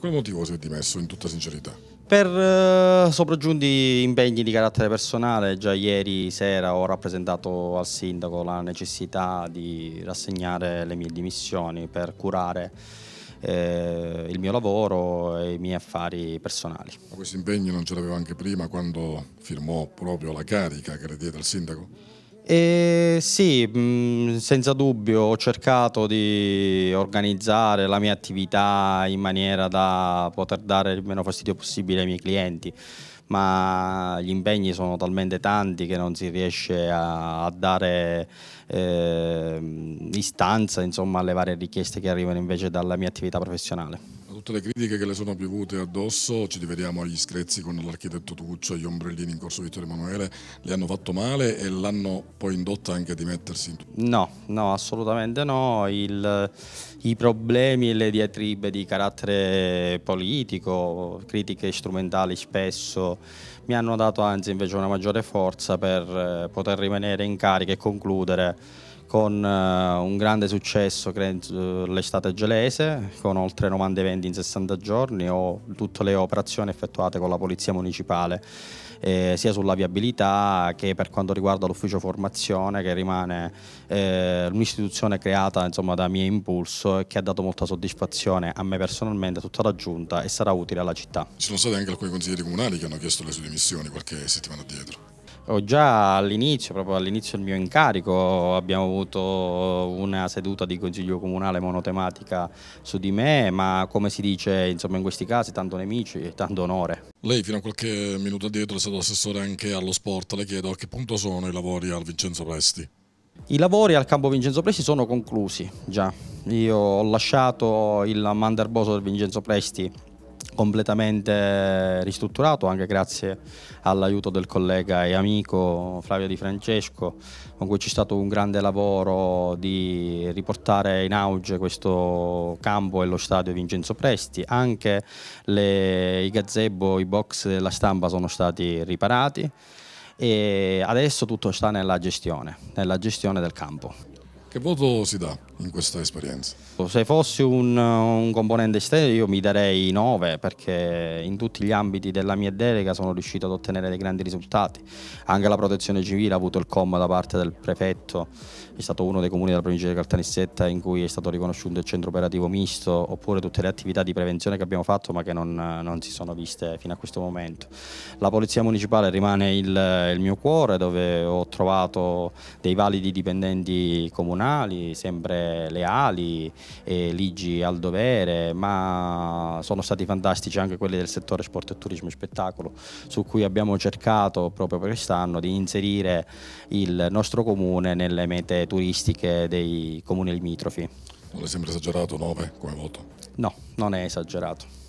Per quale motivo si è dimesso, in tutta sincerità? Per eh, sopraggiunti impegni di carattere personale, già ieri sera ho rappresentato al sindaco la necessità di rassegnare le mie dimissioni per curare eh, il mio lavoro e i miei affari personali. Ma questo impegno non ce l'aveva anche prima quando firmò proprio la carica che le diede al sindaco? E sì, mh, mm, senza dubbio ho cercato di organizzare la mia attività in maniera da poter dare il meno fastidio possibile ai miei clienti, ma gli impegni sono talmente tanti che non si riesce a, a dare eh, istanza insomma, alle varie richieste che arrivano invece dalla mia attività professionale tutte le critiche che le sono piovute addosso, ci rivediamo agli screzzi con l'architetto Tuccio, agli ombrellini in corso Vittorio Emanuele, le hanno fatto male e l'hanno poi indotta anche a dimettersi? No, no, assolutamente no. Il, I problemi e le diatribe di carattere politico, critiche strumentali spesso, mi hanno dato anzi invece una maggiore forza per eh, poter rimanere in carica e concludere con eh, un grande successo eh, l'estate gelese, con oltre 90 eventi in 60 giorni o tutte le operazioni effettuate con la Polizia Municipale, eh, sia sulla viabilità che per quanto riguarda l'ufficio formazione che rimane eh, un'istituzione creata insomma, da mio impulso e che ha dato molta soddisfazione a me personalmente, a tutta la giunta e sarà utile alla città. Ci sono stati anche alcuni consiglieri comunali che hanno chiesto le sue dimissioni qualche settimana dietro già all'inizio, proprio all'inizio del mio incarico, abbiamo avuto una seduta di consiglio comunale monotematica su di me, ma come si dice insomma, in questi casi, tanto nemici e tanto onore. Lei fino a qualche minuto addietro è stato assessore anche allo sport, le chiedo a che punto sono i lavori al Vincenzo Presti? I lavori al campo Vincenzo Presti sono conclusi già. Io ho lasciato il manderboso del Vincenzo Presti completamente ristrutturato anche grazie all'aiuto del collega e amico Flavio Di Francesco con cui c'è stato un grande lavoro di riportare in auge questo campo e lo stadio Vincenzo Presti anche le, i gazebo, i box della stampa sono stati riparati e adesso tutto sta nella gestione, nella gestione del campo. Che voto si dà in questa esperienza? Se fossi un, un componente esterno io mi darei 9 perché in tutti gli ambiti della mia delega sono riuscito ad ottenere dei grandi risultati. Anche la protezione civile ha avuto il com da parte del prefetto, è stato uno dei comuni della provincia di Caltanissetta in cui è stato riconosciuto il centro operativo misto, oppure tutte le attività di prevenzione che abbiamo fatto ma che non, non si sono viste fino a questo momento. La Polizia Municipale rimane il, il mio cuore dove ho trovato dei validi dipendenti comunali comunali, sempre leali, ligi al dovere, ma sono stati fantastici anche quelli del settore sport e turismo e spettacolo, su cui abbiamo cercato proprio quest'anno di inserire il nostro comune nelle mete turistiche dei comuni limitrofi. Non è sempre esagerato 9 come voto? No, non è esagerato.